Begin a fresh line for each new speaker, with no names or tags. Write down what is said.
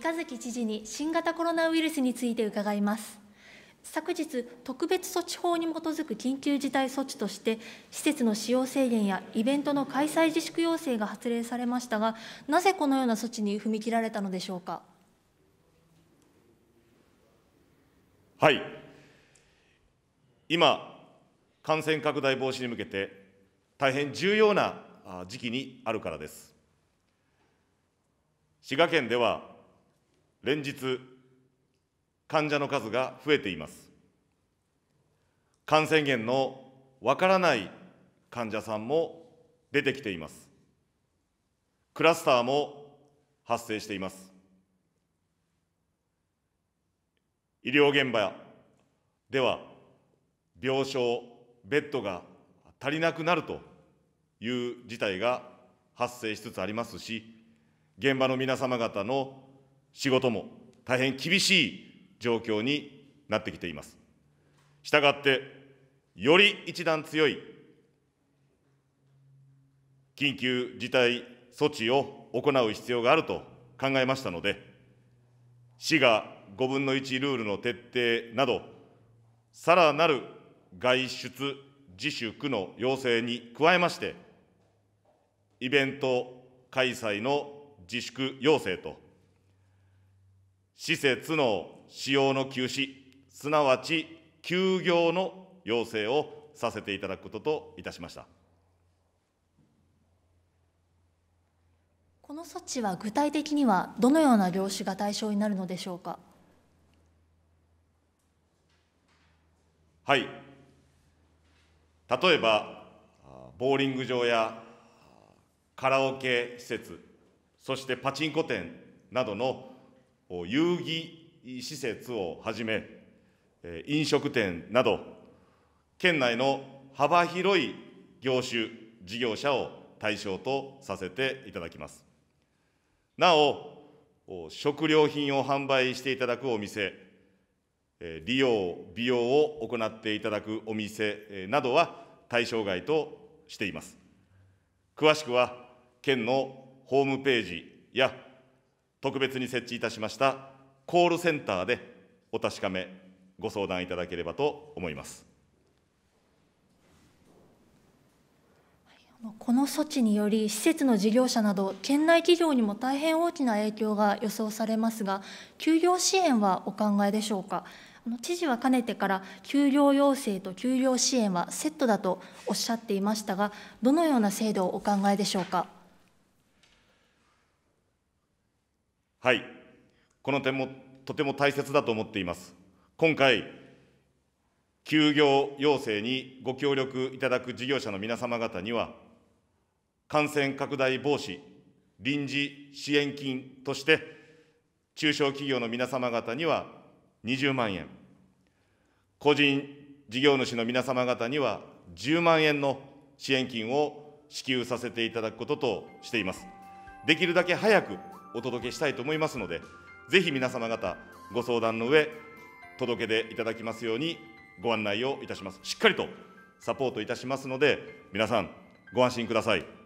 三日月知事に新型コロナウイルスについて伺います。昨日、特別措置法に基づく緊急事態措置として、施設の使用制限やイベントの開催自粛要請が発令されましたが、なぜこのような措置に踏み切られたのでしょうか。
はい、今、感染拡大防止に向けて、大変重要な時期にあるからです。滋賀県では連日、患者の数が増えています。感染源のわからない患者さんも出てきています。クラスターも発生しています。医療現場では病床、ベッドが足りなくなるという事態が発生しつつありますし、現場の皆様方の仕事も大変厳しい状況になってきています。したがって、より一段強い緊急事態措置を行う必要があると考えましたので、市が5分の1ルールの徹底など、さらなる外出自粛の要請に加えまして、イベント開催の自粛要請と、施設の使用の休止、すなわち休業の要請をさせていただくことといたしました。
この措置は具体的にはどのような業種が対象になるのでしょうか。
はい。例えばボーリング場やカラオケ施設、そしてパチンコ店などの遊戯施設をはじめ、飲食店など、県内の幅広い業種、事業者を対象とさせていただきます。なお、食料品を販売していただくお店、利用・美容を行っていただくお店などは対象外としています。詳しくは、県のホームページや特別に設置いたしましたコールセンターでお確かめ、ご相談いただければと思います。
この措置により、施設の事業者など、県内企業にも大変大きな影響が予想されますが、休業支援はお考えでしょうか。知事はかねてから、休業要請と休業支援はセットだとおっしゃっていましたが、どのような制度をお考えでしょうか。
はい、この点もとても大切だと思っています。今回、休業要請にご協力いただく事業者の皆様方には、感染拡大防止臨時支援金として、中小企業の皆様方には20万円、個人事業主の皆様方には10万円の支援金を支給させていただくこととしています。できるだけ早くお届けしたいと思いますので、ぜひ皆様方、ご相談の上、届け出いただきますようにご案内をいたします。しっかりとサポートいたしますので、皆さん、ご安心ください。